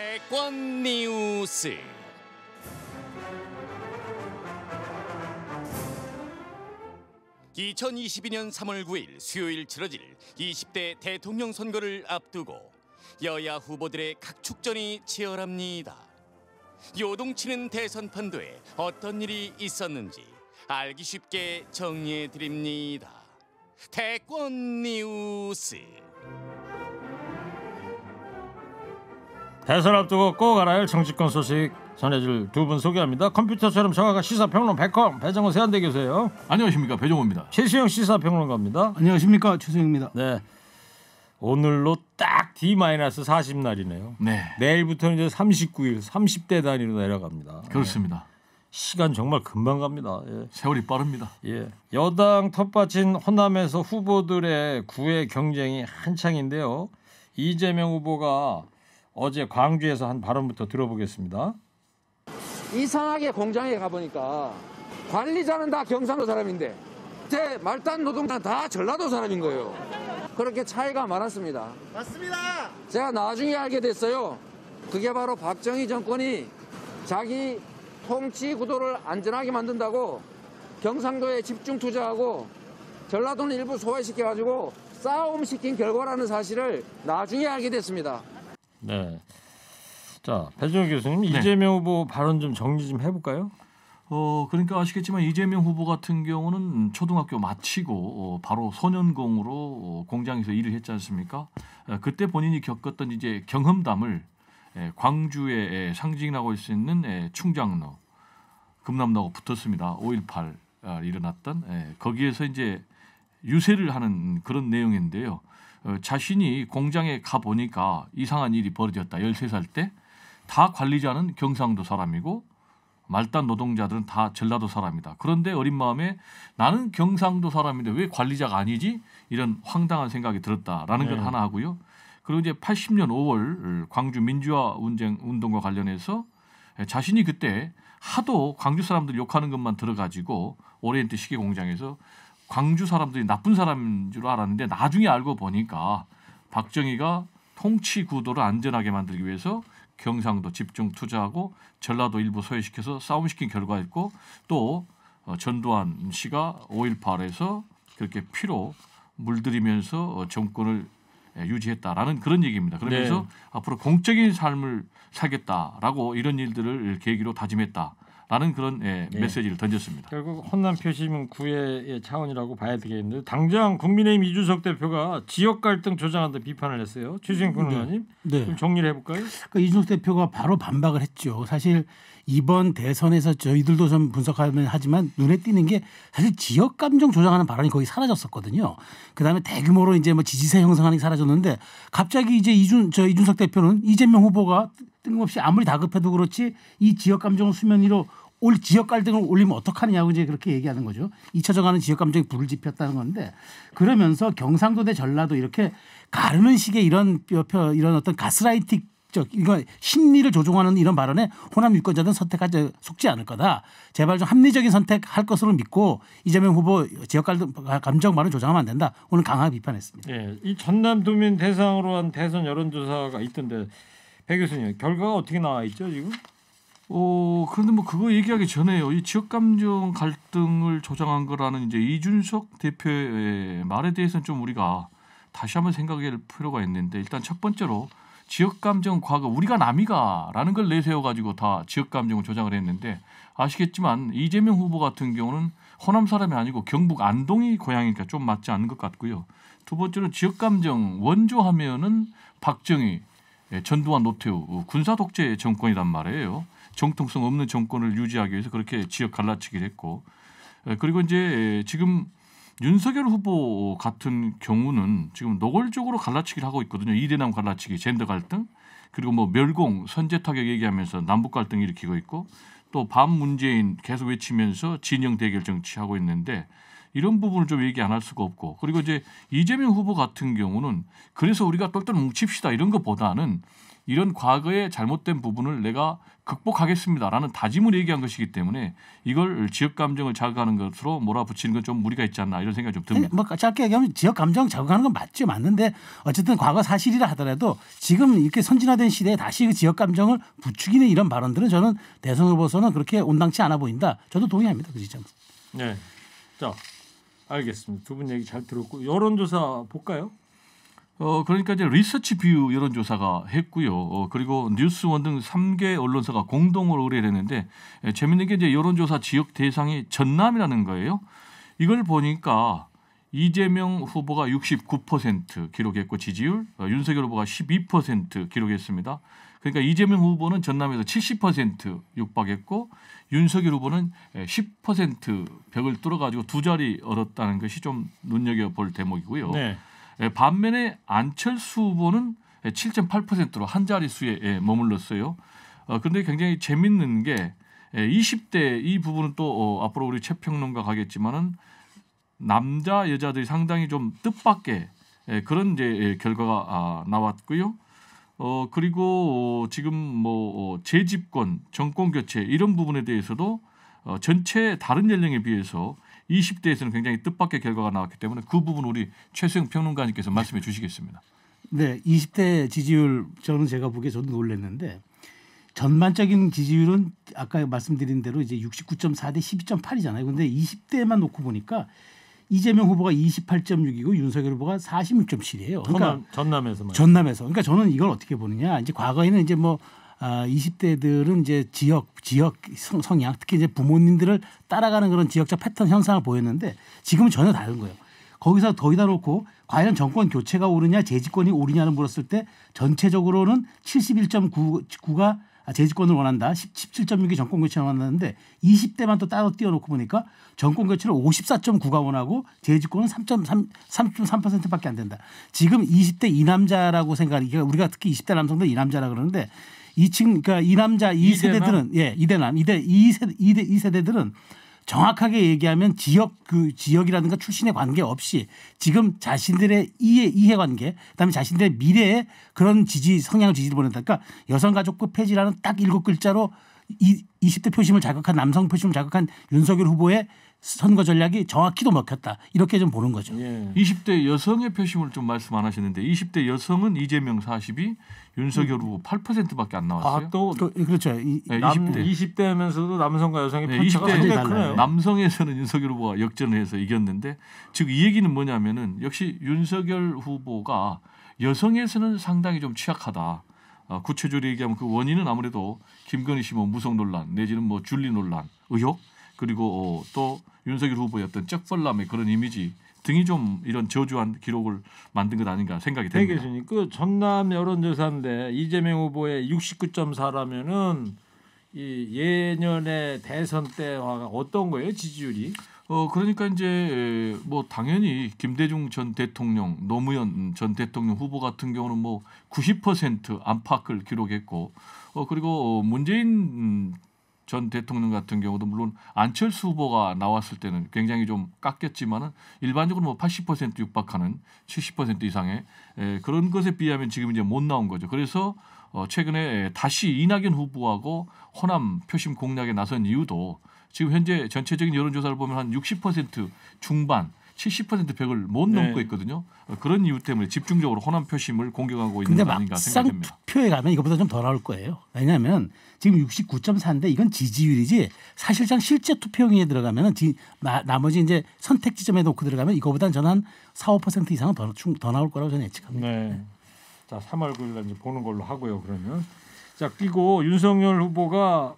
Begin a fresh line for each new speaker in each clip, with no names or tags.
태권 뉴스. (2022년 3월 9일) 수요일 치러질 (20대) 대통령 선거를 앞두고 여야 후보들의 각축전이 치열합니다. 요동치는 대선 판도에 어떤 일이
있었는지 알기 쉽게 정리해 드립니다. 태권 뉴스.
대선 앞두고 꼭 알아야 할 정치권 소식 전해줄 두 분 소개합니다. 컴퓨터처럼 정확한 시사평론 백컴 배정호 세한대 교수예요. 안녕하십니까 배정호입니다. 최수영 시사평론가입니다. 안녕하십니까 최수영입니다. 네. 오늘로 딱 D-40 날이네요. 네. 내일부터는 이제 39일 30대 단위로 내려갑니다. 그렇습니다. 네. 시간 정말 금방 갑니다. 예. 세월이 빠릅니다. 예. 여당 텃밭인 호남에서 후보들의 구애 경쟁이 한창인데요. 이재명 후보가 어제 광주에서 한 발언부터 들어보겠습니다. 이상하게 공장에 가보니까 관리자는 다 경상도 사람인데 제 말단 노동자는 다 전라도 사람인 거예요. 그렇게 차이가 많았습니다.
맞습니다.
제가 나중에 알게 됐어요. 그게 바로 박정희 정권이 자기 통치 구도를 안전하게 만든다고 경상도에 집중 투자하고 전라도는 일부 소외시켜가지고 싸움 시킨 결과라는 사실을 나중에 알게 됐습니다. 네. 자, 배준혁 교수님 네. 이재명 후보 발언 좀 정리 좀 해볼까요? 어
그러니까 아시겠지만 이재명 후보 같은 경우는 초등학교 마치고 어, 바로 소년공으로 어, 공장에서 일을 했지 않습니까? 어, 그때 본인이 겪었던 이제 경험담을 에, 광주에 에, 상징하고 있는 에, 충장로 금남로가 붙었습니다. 5.18 아, 일어났던 에, 거기에서 이제 유세를 하는 그런 내용인데요. 어, 자신이 공장에 가 보니까 이상한 일이 벌어졌다. 13살 때 다 관리자는 경상도 사람이고 말단 노동자들은 다 전라도 사람이다. 그런데 어린 마음에 나는 경상도 사람인데 왜 관리자가 아니지? 이런 황당한 생각이 들었다라는 네. 건 하나 하고요. 그리고 이제 80년 5월 광주 민주화 운동과 관련해서 자신이 그때 하도 광주 사람들 욕하는 것만 들어가지고 오리엔트 시계 공장에서 광주 사람들이 나쁜 사람인 줄 알았는데 나중에 알고 보니까 박정희가 통치 구도를 안전하게 만들기 위해서 경상도 집중 투자하고 전라도 일부 소외시켜서 싸움시킨 결과였고 또 어, 전두환 씨가 5.18에서 그렇게 피로 물들이면서 어, 정권을 유지했다라는 그런 얘기입니다. 그러면서 네. 앞으로 공적인 삶을 살겠다라고 이런 일들을 계기로 다짐했다. 라는 그런 예, 예, 메시지를 던졌습니다.
결국 혼남 표심은 구애의 차원이라고 봐야 되겠는데 당장 국민의힘 이준석 대표가 지역 갈등 조장한다 비판을 했어요. 최수영 변호님 네. 네. 좀 정리를 해볼까요? 그러니까
이준석 대표가 바로 반박을 했죠. 사실 이번 대선에서 저희들도 좀 분석하면 하지만 눈에 띄는 게 사실 지역 감정 조장하는 발언이 거의 사라졌었거든요. 그다음에 대규모로 이제 뭐 지지세 형성하는 게 사라졌는데 갑자기 이제 이준 저 이준석 대표는 이재명 후보가 뜬금없이 아무리 다급해도 그렇지 이 지역 감정 수면 위로 올 지역 갈등을 올리면 어떡하느냐고 이제 그렇게 얘기하는 거죠. 잊혀져가는 지역 감정이 불을 지폈다는 건데 그러면서 경상도 대 전라도 이렇게 가르는 식의 이런 이런 어떤 가스라이팅 적 이거 심리를 조종하는 이런 발언에 호남 유권자들은 선택하지 속지 않을 거다. 제발 좀 합리적인 선택할 것으로 믿고 이재명 후보 지역 감정 발언 조장하면 안 된다. 오늘 강하게 비판했습니다.
네, 이 전남 도민 대상으로 한 대선 여론조사가 있던데 배 교수님 결과가 어떻게 나와 있죠 지금? 어 그런데 뭐 그거 얘기하기 전에요. 이 지역
감정 갈등을 조장한 거라는 이제 이준석 대표의 말에 대해서는 좀 우리가 다시 한번 생각해 볼 필요가 있는데 일단 첫 번째로 지역 감정 과거 우리가 남이가라는 걸 내세워 가지고 다 지역 감정을 조장을 했는데 아시겠지만 이재명 후보 같은 경우는 호남 사람이 아니고 경북 안동이 고향이니까 좀 맞지 않는 것 같고요. 두 번째로 지역 감정 원조하면은 박정희 예, 전두환 노태우 군사 독재 정권이란 말이에요. 정통성 없는 정권을 유지하기 위해서 그렇게 지역 갈라치기를 했고 예, 그리고 이제 예, 지금 윤석열 후보 같은 경우는 지금 노골적으로 갈라치기를 하고 있거든요. 이대남 갈라치기, 젠더 갈등, 그리고 뭐 멸공, 선제 타격 얘기하면서 남북 갈등 일으키고 있고 또 반문재인 계속 외치면서 진영 대결 정치하고 있는데 이런 부분을 좀 얘기 안 할 수가 없고 그리고 이제 이재명 후보 같은 경우는 그래서 우리가 똘똘 뭉칩시다 이런 것보다는 이런 과거의 잘못된 부분을 내가 극복하겠습니다라는 다짐을 얘기한 것이기 때문에 이걸 지역 감정을 자극하는 것으로 몰아붙이는 건 좀 무리가 있지 않나 이런 생각이 좀 듭니다.
뭐 짧게 얘기하면 지역 감정 자극하는 건 맞죠 맞는데 어쨌든 과거 사실이라 하더라도 지금 이렇게 선진화된 시대에 다시 그 지역 감정을 부추기는 이런 발언들은 저는 대선 후보서는 그렇게 온당치 않아 보인다. 저도 동의합니다.
그 지점. 네. 자 알겠습니다. 두 분 얘기 잘 들었고 여론조사 볼까요?
어 그러니까 이제 리서치 뷰 여론조사가 했고요. 어, 그리고 뉴스원 등 3개 언론사가 공동으로 의뢰를 했는데 예, 재밌는 게 이제 여론조사 지역 대상이 전남이라는 거예요. 이걸 보니까 이재명 후보가 69% 기록했고 지지율 어, 윤석열 후보가 12% 기록했습니다. 그러니까 이재명 후보는 전남에서 70% 육박했고 윤석열 후보는 10% 벽을 뚫어가지고 두 자리 얻었다는 것이 좀 눈여겨볼 대목이고요. 네. 반면에 안철수 후보는 7.8%로 한 자릿수에 머물렀어요. 어, 그런데 굉장히 재밌는 게 20대 이 부분은 또 어, 앞으로 우리 최평론가 가겠지만은 남자 여자들이 상당히 좀 뜻밖의 예, 그런 이제 예, 결과가 아, 나왔고요. 어 그리고 어, 지금 뭐 어, 재집권, 정권 교체 이런 부분에 대해서도 어, 전체 다른 연령에 비해서 20대에서는 굉장히 뜻밖의 결과가 나왔기 때문에 그 부분 우리 최수영 평론가님께서 말씀해 주시겠습니다.
네, 20대 지지율 저는 제가 보기에 저도 놀랐는데 전반적인 지지율은 아까 말씀드린 대로 이제 69.4 대 12.8이잖아요. 근데 20대만 놓고 보니까 이재명 후보가 28.6이고 윤석열 후보가 46.7이에요. 그러니까
전남, 에서 전남에서.
그러니까 저는 이걸 어떻게 보느냐. 이제 과거에는 이제 뭐 아, 20대들은 이제 지역 지역 성, 향 특히 이제 부모님들을 따라가는 그런 지역적 패턴 현상을 보였는데 지금은 전혀 다른 거예요. 거기서 더이다 놓고 과연 정권 교체가 오르냐 재집권이 오르냐는 물었을 때 전체적으로는 71.9가 아, 재집권을 원한다. 17.6이 정권 교체를 원하는데 20대만 또 따로 띄워놓고 보니까 정권 교체를 54.9가 원하고 재집권은 3.3 3.3%밖에 안 된다. 지금 20대 이 남자라고 생각하니까 우리가 특히 20대 남성들 이 남자라 그러는데 이층 그러니까 이 남자 이 세대들은 예 이대남 이대 이세 이대 이 세대들은 정확하게 얘기하면 지역 그 지역이라든가 출신에 관계없이 지금 자신들의 이해 이해관계 그다음에 자신들의 미래에 그런 지지 성향 지지를 보낸다니까 그러니까 그 여성가족부 폐지라는 딱 일곱 글자로 이 20대 표심을 자극한 남성 표심을 자극한 윤석열 후보의 선거 전략이 정확히도 먹혔다 이렇게 좀 보는 거죠.
예. 20대 여성의 표심을 좀 말씀 안 하셨는데 20대 여성은 이재명 42, 윤석열 후보 8%밖에 안 나왔어요.
아, 또 그, 그렇죠. 이, 네, 남, 20대. 20대면서도 남성과 여성의 네, 편차가 20대, 히 크네요.
남성에서는 윤석열 후보가 역전해서 이겼는데 즉 이 얘기는 뭐냐면은 역시 윤석열 후보가 여성에서는 상당히 좀 취약하다. 아, 구체적으로 얘기하면 그 원인은 아무래도 김건희 씨뭐 무속 논란 내지는 뭐 줄리 논란 의혹 그리고 어, 또 윤석열 후보의 어떤 쩍벌남의 그런 이미지 등이 좀 이런 저주한 기록을 만든 것 아닌가 생각이 됩니다. 네,
교수님. 그 전남 여론조사인데 이재명 후보의 69.4라면은 이 예년의 대선 때와 어떤 거예요 지지율이? 어 그러니까 이제 뭐 당연히 김대중 전 대통령,
노무현 전 대통령 후보 같은 경우는 뭐 90% 안팎을 기록했고, 어 그리고 어, 문재인 전 대통령 같은 경우도 물론 안철수 후보가 나왔을 때는 굉장히 좀 깎였지만은 일반적으로 뭐 80% 육박하는 70% 이상의 에, 그런 것에 비하면 지금 이제 못 나온 거죠. 그래서 어, 최근에 다시 이낙연 후보하고 호남 표심 공략에 나선 이유도 지금 현재 전체적인 여론조사를 보면 한 60% 중반 70% 벽을 못 네. 넘고 있거든요. 어, 그런 이유 때문에 집중적으로 호남 표심을 공격하고 있는 거 아닌가 생각됩니다.
투표에 가면 이거보다좀 더 나올 거예요. 왜냐하면 지금 69.4인데 이건 지지율이지 사실상 실제 투표용에 들어가면 나머지 이제 선택 지점에 놓고 들어가면 이거보다는 저는 한 4, 5% 이상은 더,
더 나올 거라고 저는 예측합니다. 네. 네. 자, 3월 9일 날 이제 보는 걸로 하고요. 그러면 자 그리고 윤석열 후보가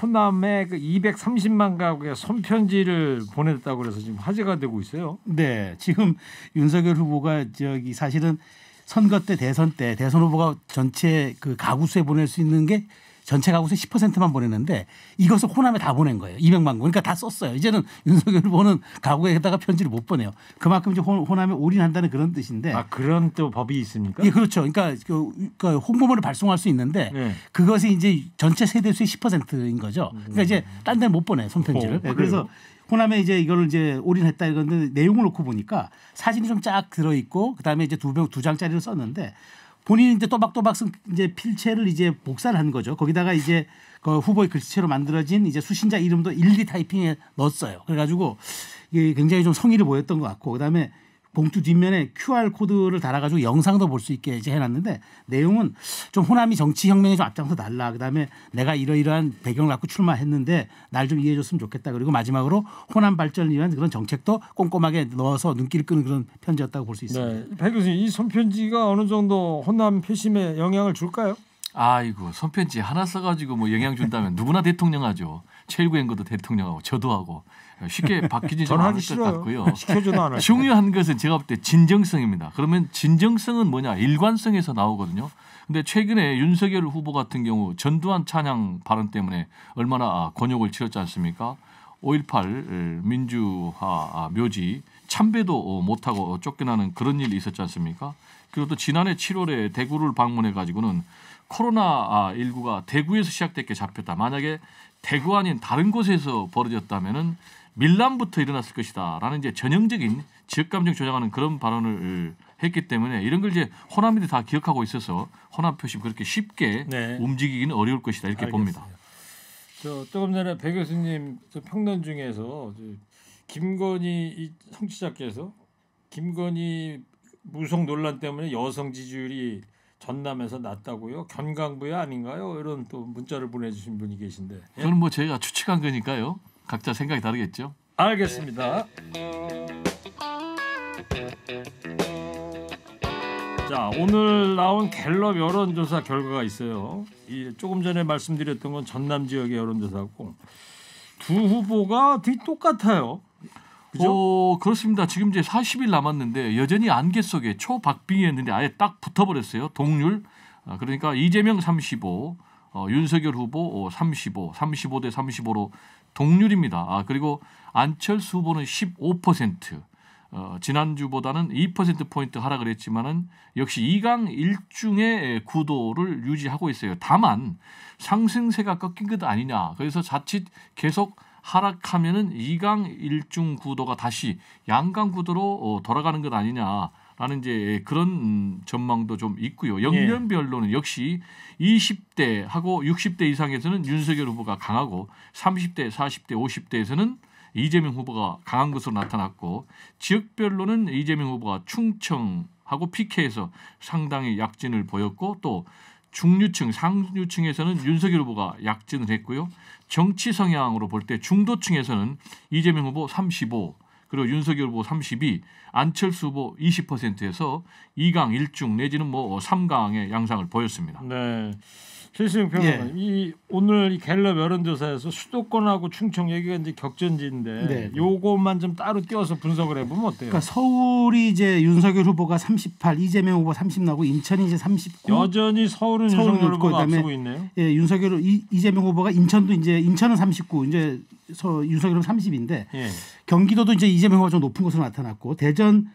호남에 그 230만 가구의 손편지를 보냈다고 그래서 지금 화제가 되고 있어요.
네, 지금 윤석열 후보가 저기 사실은 선거 때 대선 때 대선 후보가 전체 그 가구 수에 보낼 수 있는 게 전체 가구수 10%만 보냈는데 이것을 호남에 다 보낸 거예요. 200만 건. 그러니까 다 썼어요. 이제는 윤석열 보는 가구에다가 편지를 못 보내요. 그만큼 이제 호, 남에 올인한다는 그런 뜻인데. 아 그런 또 법이 있습니까? 예, 그렇죠. 그러니까 그, 그러니까 홍보물을 발송할 수 있는데 네. 그것이 이제 전체 세대수의 10%인 거죠. 음. 그러니까 이제 딴 데는 못 보내 요 손편지를. 어, 네, 그래서 호남에 이제 이걸 이제 올인했다 이건데 내용을 놓고 보니까 사진이 좀 쫙 들어 있고 그다음에 이제 두두 장짜리를 썼는데 본인이 이제 또박또박 쓴 이제 필체를 이제 복사를 한 거죠. 거기다가 이제 그 후보의 글씨체로 만들어진 이제 수신자 이름도 일리 타이핑에 넣었어요. 그래가지고 이게 굉장히 좀 성의를 보였던 것 같고 그다음에 봉투 뒷면에 QR 코드를 달아가지고 영상도 볼 수 있게 이제 해놨는데 내용은 좀 호남이 정치 혁명에 좀 앞장서 달라. 그다음에 내가 이러이러한 배경을 갖고 출마했는데 날 좀 이해해줬으면 좋겠다. 그리고 마지막으로 호남 발전을 위한 그런 정책도 꼼꼼하게 넣어서 눈길 끄는 그런 편지였다고 볼 수 있습니다.
네,
백 교수님 이 손편지가 어느 정도 호남 표심에 영향을 줄까요?
아이고 손편지 하나 써가지고 뭐 영향 준다면 누구나 대통령하죠. 최일구 앵거도 대통령하고 저도 하고 쉽게 바뀌지 않을 것 같고요. 시켜줘도 안 중요한 것은 제가 볼 때 진정성입니다. 그러면 진정성은 뭐냐 일관성에서 나오거든요. 근데 최근에 윤석열 후보 같은 경우 전두환 찬양 발언 때문에 얼마나 아, 권욕을 치렀지 않습니까? 5.18 민주화 아, 묘지 참배도 어, 못하고 쫓겨나는 그런 일이 있었지 않습니까? 그리고 또 지난해 7월에 대구를 방문해 가지고는 코로나19가 대구에서 시작됐게 잡혔다. 만약에 대구 아닌 다른 곳에서 벌어졌다면은 밀란부터 일어났을 것이다라는 이제 전형적인 지역 감정 조장하는 그런 발언을 했기 때문에 이런 걸 이제 호남인들 다 기억하고 있어서 호남 표심 그렇게 쉽게 네. 움직이기는 어려울 것이다 이렇게 알겠습니다. 봅니다.
저 조금 전에 배 교수님 평론 중에서 김건희 성취자께서 김건희 무속 논란 때문에 여성 지지율이 전남에서 났다고요? 견강부야 아닌가요? 이런 또 문자를 보내주신 분이 계신데 예? 저는
뭐 저희가 추측한 거니까요. 각자 생각이 다르겠죠.
알겠습니다. 자 오늘 나온 갤럽 여론조사 결과가 있어요. 이 조금 전에 말씀드렸던 건 전남 지역의 여론조사고 두 후보가 뒤
똑같아요. 그죠? 어, 그렇습니다. 지금 이제 40일 남았는데 여전히 안개 속에 초박빙이었는데 아예 딱 붙어버렸어요. 동률. 어, 그러니까 이재명 35, 어, 윤석열 후보 어, 35, 35대 35로 동률입니다. 아, 그리고 안철수 후보는 15%. 어, 지난주보다는 2%포인트 하락을 했지만은 역시 2강 1중의 구도를 유지하고 있어요. 다만 상승세가 꺾인 것 아니냐. 그래서 자칫 계속 하락하면은 이강 일중 구도가 다시 양강 구도로 어, 돌아가는 것 아니냐. 라는 이제 그런 음, 전망도 좀 있고요. 연년별로는 예. 역시 20대하고 60대 이상에서는 윤석열 후보가 강하고 30대, 40대, 50대에서는 이재명 후보가 강한 것으로 나타났고 지역별로는 이재명 후보가 충청하고 PK에서 상당히 약진을 보였고 또 중류층, 상류층에서는 윤석열 후보가 약진을 했고요. 정치 성향으로 볼 때 중도층에서는 이재명 후보 35 그리고 윤석열 후보 32, 안철수 후보 20%에서
2강 1중 내지는 뭐 3강의 양상을 보였습니다. 네. 최시영 예. 평론가, 예. 이 오늘 이 갤럽 여론조사에서 수도권하고 충청 얘기가 이제 격전지인데 네, 네. 요것만 좀 따로 띄워서 분석을 해보면 어때요? 그러니까
서울이 이제 윤석열 후보가 38, 이재명 후보 30 나고 인천이 이제 39. 여전히
서울은, 서울 윤석열 후보가 앞서고 있네요.
예, 윤석열 이, 이재명 후보가 인천도 이제 인천은 39, 이제 서 윤석열은 30인데 예. 경기도도 이제 이재명 후보가 좀 높은 것으로 나타났고 대전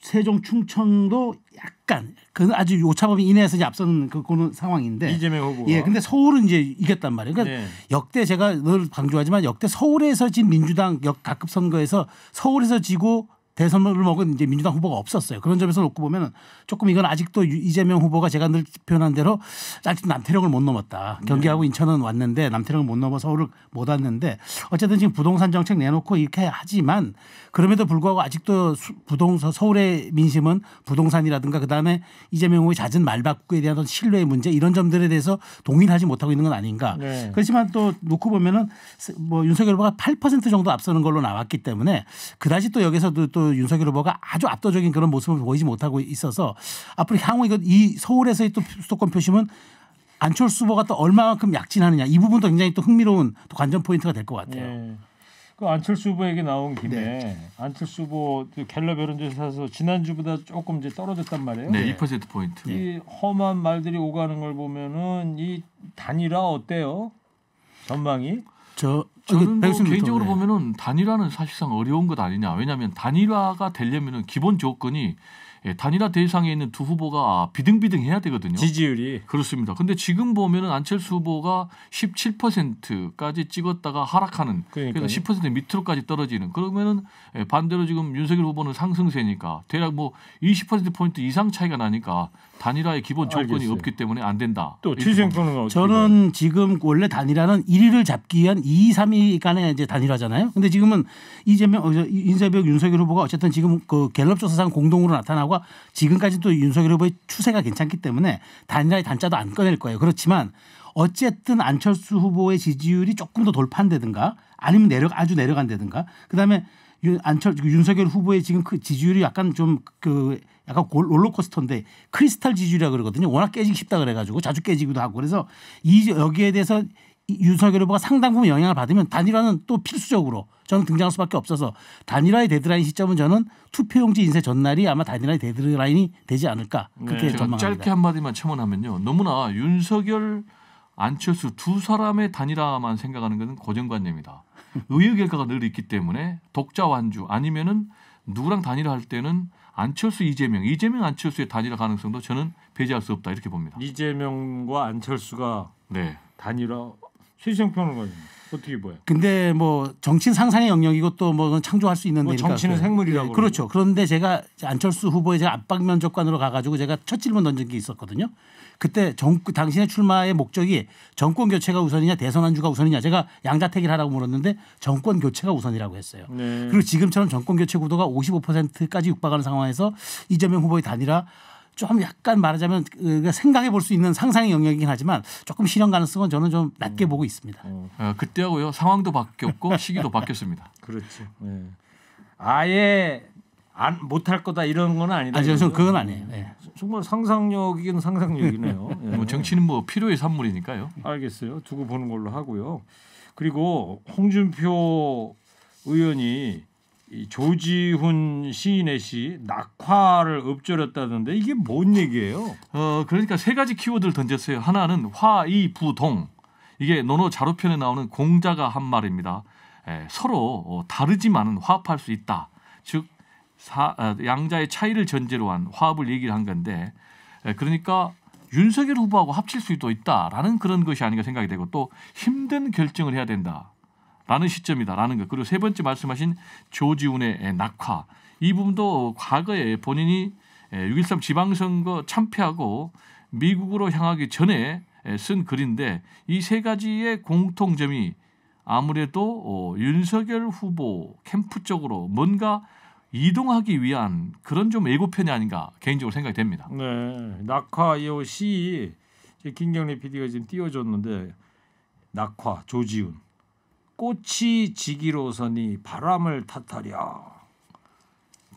세종 충청도 약간 그 아주 오차범위 이내에서 이제 앞서는 그 그런 상황인데 이재명 후보 예 근데 서울은 이제 이겼단 말이에요 그러니까 네. 역대 제가 늘 강조하지만 역대 서울에서 진 민주당 역 각급 선거에서 서울에서 지고 대선을 먹은 이제 민주당 후보가 없었어요. 그런 점에서 놓고 보면 조금 이건 아직도 이재명 후보가 제가 늘 표현한 대로 아직 도 남태령을 못 넘었다. 경기하고 네. 인천은 왔는데 남태령을 못 넘어 서울을 못 왔는데 어쨌든 지금 부동산 정책 내놓고 이렇게 하지만 그럼에도 불구하고 아직도 부동 서울의 민심은 부동산이라든가 그다음에 이재명 후보의 잦은 말바꾸에 대한 신뢰의 문제 이런 점들에 대해서 동의하지 못하고 있는 건 아닌가. 네. 그렇지만 또 놓고 보면은 뭐 윤석열 후보가 8% 정도 앞서는 걸로 나왔기 때문에 그다지 또 여기서도 또 윤석열 후보가 아주 압도적인 그런 모습을 보이지 못하고 있어서 앞으로 향후 이거 이 서울에서의 또 수도권 표심은 안철수 후보가 또 얼마만큼 약진하느냐 이 부분도 굉장히 또 흥미로운 또 관전 포인트가 될 것 같아요.
네. 그 안철수 후보 에게 나온 김에 네. 안철수 후보 그 갤럽 여론조사에서 지난주보다 조금 이제 떨어졌단 말이에요. 네,
2% 포인트. 이
험한 말들이 오가는 걸 보면은 이 단일화 어때요? 전망이?
저 저는 뭐 개인적으로 네.
보면은 단일화는
사실상 어려운 것 아니냐. 왜냐하면 단일화가 되려면은 기본 조건이 예, 단일화 대상에 있는 두 후보가 비등비등해야 되거든요. 지지율이 그렇습니다. 근데 지금 보면은 안철수 후보가 17%까지 찍었다가 하락하는 그러니까요. 그래서 10% 밑으로까지 떨어지는 그러면은 예, 반대로 지금 윤석열 후보는 상승세니까 대략 뭐 20% 포인트 이상 차이가 나니까 단일화의 기본 조건이 알겠어요. 없기 때문에 안 된다. 또
최수영 평 저는
지금 원래 단일화는 1위를 잡기 위한 2, 3위 간의 이제 단일화잖아요. 근데 지금은 이재명 어, 인사벽 윤석열 후보가 어쨌든 지금 그 갤럽 조사상 공동으로 나타나고 단일가 뭐 지금까지도 윤석열 후보의 추세가 괜찮기 때문에 단일화의 단자도 안 꺼낼 거예요. 그렇지만 어쨌든 안철수 후보의 지지율이 조금 더 돌파한다든가 아니면 내려 아주 내려간다든가 그다음에 안철 그 윤석열 후보의 지금 그 지지율이 약간 좀 그 약간 롤러코스터인데 크리스탈 지지율이라 그러거든요. 워낙 깨지기 쉽다 그래가지고 자주 깨지기도 하고 그래서 이 여기에 대해서 윤석열 후보가 상당 부분 영향을 받으면 단일화는 또 필수적으로 저는 등장할 수밖에 없어서 단일화의 데드라인 시점은 저는 투표용지 인쇄 전날이 아마 단일화의 데드라인이
되지 않을까 네, 그렇게 네. 전망합니다. 짧게 한 마디만 첨언하면요. 너무나 윤석열 안철수 두 사람의 단일화만 생각하는 것은 고정관념이다. 의회 결과가 늘 있기 때문에 독자 완주 아니면은 누구랑 단일화할 때는 안철수 이재명 이재명 안철수의 단일화 가능성도 저는 배제할 수 없다 이렇게 봅니다.
이재명과 안철수가 네. 단일화 최지성 평론가님 어떻게 보여? 요 근데 뭐 정치는 상상의 영역이고
또 뭐 창조할 수 있는데 뭐 정치는 그러 네. 생물이라고 네, 그렇죠. 그런데 제가 안철수 후보의 제가 압박 면접관으로 가가지고 제가 첫 질문 던진 게 있었거든요. 그때 정 그 당신의 출마의 목적이 정권 교체가 우선이냐 대선 안주가 우선이냐 제가 양자택일 하라고 물었는데 정권 교체가 우선이라고 했어요. 네. 그리고 지금처럼 정권 교체 구도가 55%까지 육박하는 상황에서 이재명 후보의 단일화 좀 약간 말하자면 생각해 볼 수 있는 상상의 영역이긴 하지만 조금 실현 가능성은
저는 좀 낮게 음. 보고 있습니다. 음. 어, 그때하고요 상황도 바뀌었고 시기도 바뀌었습니다. 그렇죠. 네. 아예 안 못할 거다 이런 건 아니다. 아, 저는 그건 아니에요. 네. 정말 상상력이긴 상상력이네요. 네. 뭐 정치는 뭐 필요의 산물이니까요. 알겠어요. 두고 보는 걸로 하고요. 그리고 홍준표 의원이 이 조지훈 시인의 시 낙화를 읊조렸다던데 이게 뭔 얘기예요? 어 그러니까 세 가지 키워드를 던졌어요. 하나는 화이부동
이게 논어 자료편에 나오는 공자가 한 말입니다. 에, 예, 서로 어, 다르지만은 화합할 수 있다. 즉 사, 아, 양자의 차이를 전제로 한 화합을 얘기를 한 건데 에, 예, 그러니까 윤석열 후보하고 합칠 수도 있다라는 그런 것이 아닌가 생각이 되고 또 힘든 결정을 해야 된다. 라는 시점이다라는 것. 그리고 세 번째 말씀하신 조지훈의 낙화. 이 부분도 과거에 본인이 6.13 지방선거 참패하고 미국으로 향하기 전에 쓴 글인데 이 세 가지의 공통점이 아무래도 어, 윤석열 후보 캠프 쪽으로 뭔가 이동하기 위한 그런 좀예고편이 아닌가 개인적으로 생각이 됩니다.
네, 낙화 이시 김경래 PD가 지금 띄워줬는데 낙화 조지훈 꽃이 지기로서니 바람을 탓하랴.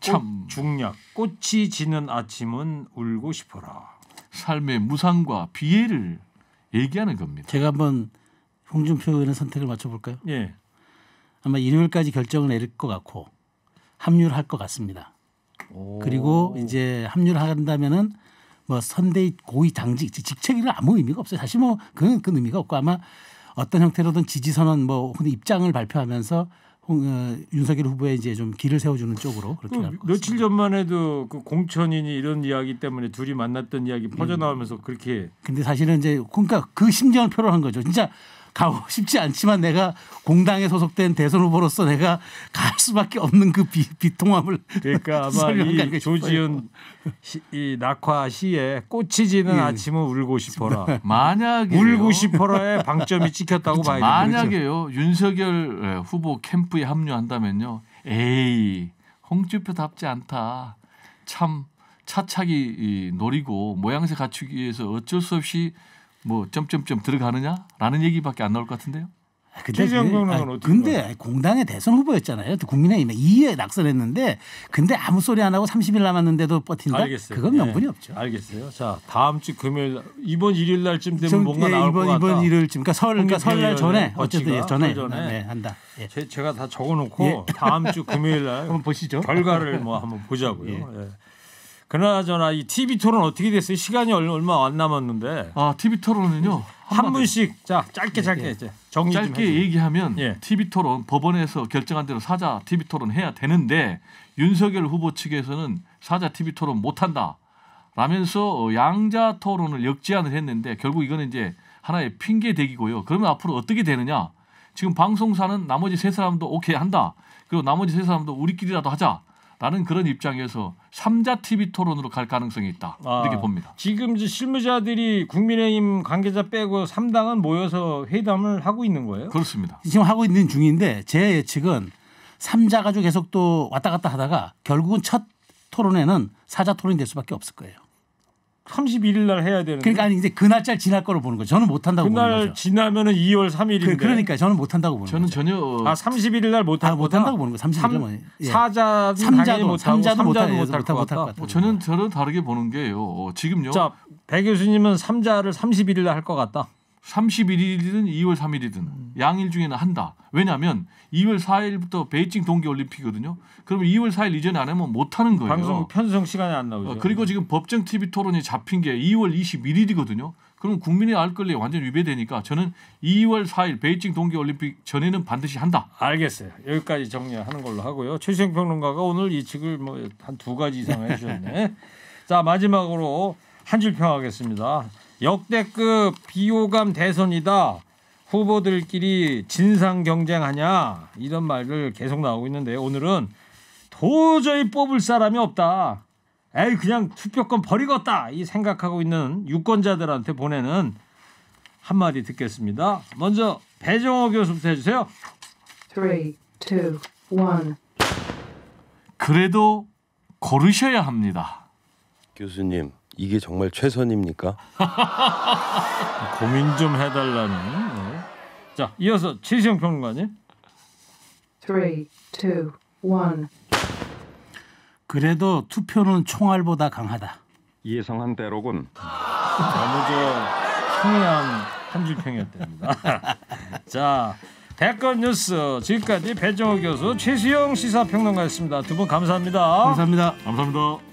참 중략 꽃이 지는 아침은 울고 싶어라. 삶의 무상과 비애를 얘기하는 겁니다.
제가 한번 홍준표 의원의 선택을 맞춰볼까요? 예. 아마 일요일까지 결정을 내릴 것 같고 합류를 할 것 같습니다.
오. 그리고
이제 합류를 한다면은 뭐 선대위 고위 당직 직책이라 아무 의미가 없어요. 사실 뭐 그건 그 의미가 없고 아마 어떤 형태로든 지지선언 뭐 혹은 입장을 발표하면서 홍, 어, 윤석열 후보에 이제 좀 길을 세워주는 쪽으로 그렇게
그, 며칠 전만 해도 그 공천이니 이런 이야기 때문에 둘이 만났던 이야기 퍼져나오면서 음. 그렇게
근데 사실은 이제 그러니까 그 심정을 표로한 거죠. 진짜 가고 싶지 않지만 내가 공당에 소속된 대선 후보로서 내가 갈 수밖에 없는 그 비, 통함을 그러니까 아마 이 조지은
시, 이 낙화 시에 꽃이 지는 예. 아침은 울고 싶어라. 만약에 울고 싶어라에 방점이 찍혔다고 그렇죠. 봐야 돼요. 만약에요
그렇죠. 윤석열 예, 후보 캠프에 합류한다면요. 에이 홍주표답지 않다. 참 차차기 노리고 모양새 갖추기 위해서 어쩔 수 없이 뭐 점점점 들어가느냐라는 얘기밖에 안 나올 것 같은데요. 근데, 그, 아니, 근데
공당의 대선 후보였잖아요. 국민의힘에 2위에 낙선했는데 근데 아무 소리 안 하고 30일 남았는데도 버틴다. 알겠어요. 그건 예, 명분이 예. 없죠.
알겠어요. 자 다음 주 금요일 이번 일요일 날쯤 되면 전, 뭔가 예, 나올 이번, 것 같다. 이번 일요일쯤 그러니까 설 그러니까 설날 전에 어쨌든 예, 전에, 전에 네, 한다. 예. 제, 가다 적어놓고 예. 다음 주 금요일 날 한번 보시죠. 결과를 뭐 한번 보자고요. 예. 예. 그나저나 이 TV 토론 어떻게 됐어요? 시간이 얼마 안 남았는데. 아 TV 토론은요. 한 분씩 자 짧게 예, 짧게 네, 네. 정리 짧게 얘기하면 예. TV 토론 법원에서 결정한 대로 사자
TV 토론 해야 되는데 윤석열 후보 측에서는 사자 TV 토론 못 한다. 라면서 양자 토론을 역제안을 했는데 결국 이거는 이제 하나의 핑계 대기고요. 그러면 앞으로 어떻게 되느냐? 지금 방송사는 나머지 세 사람도 오케이 한다. 그리고 나머지 세 사람도 우리끼리라도 하자. 나는 그런 입장에서 3자 TV 토론으로 갈 가능성이 있다 아, 이렇게 봅니다.
지금 실무자들이 국민의힘 관계자 빼고 3당은 모여서 회담을 하고 있는 거예요?
그렇습니다. 지금 하고 있는 중인데 제 예측은 3자 가지고 계속 또 왔다 갔다 하다가 결국은 첫토론에는4자 토론이 될 수밖에 없을 거예요.
31일날 해야 되는. 그러니까 아니 이제 그 날짜를 지날 거로 보는 거죠. 저는 못 한다고 보는 거죠. 지나면은 2월 3일인데. 그, 러니까 저는 못 한다고 보는 저는 거죠. 전혀 아 31일날 못 아, 못 한다고 보는 거. 3 1일 예.
사자 삼자도 못자도못할것 같아요. 저는 저는 다르게 보는 게요. 지금요. 자, 배 교수님은 삼자를 31일날 할 것 같다. 31일이든 2월 3일이든 음. 양일 중에는 한다. 왜냐하면 2월 4일부터 베이징 동계올림픽이거든요. 그러면 2월 4일 이전에 안 하면 못 하는 거예요. 방송
편성 시간이 안 나오죠. 어, 그리고
지금 법정 TV 토론이 잡힌 게 2월 21일이거든요. 그럼 국민의 알 권리에 완전 위배되니까 저는 2월 4일 베이징
동계올림픽
전에는 반드시
한다. 알겠어요. 여기까지 정리하는 걸로 하고요. 최수 평론가가 오늘 이 측을 뭐 한 두 가지 이상 해주셨네. 자 마지막으로 한 줄 평하겠습니다. 역대급 비호감 대선이다. 후보들끼리 진상 경쟁하냐 이런 말들 계속 나오고 있는데 오늘은 도저히 뽑을 사람이 없다. 에이 그냥 투표권 버리겠다 이 생각하고 있는 유권자들한테 보내는 한마디 듣겠습니다. 먼저 배정호 교수부터 해주세요.
3, 2, 1
그래도 고르셔야 합니다. 교수님 이게 정말 최선입니까? 고민 좀 해달라는. 네. 자, 이어서 최시영 평론가님.
3, 2, 1.
그래도 투표는 총알보다 강하다. 예상한 대로군. 너무 저 평이한 한줄 평이었답니다. 자. 대권 뉴스 지금까지 배정호 교수 최수영 시사평론가였습니다. 두 분 감사합니다. 감사합니다. 감사합니다.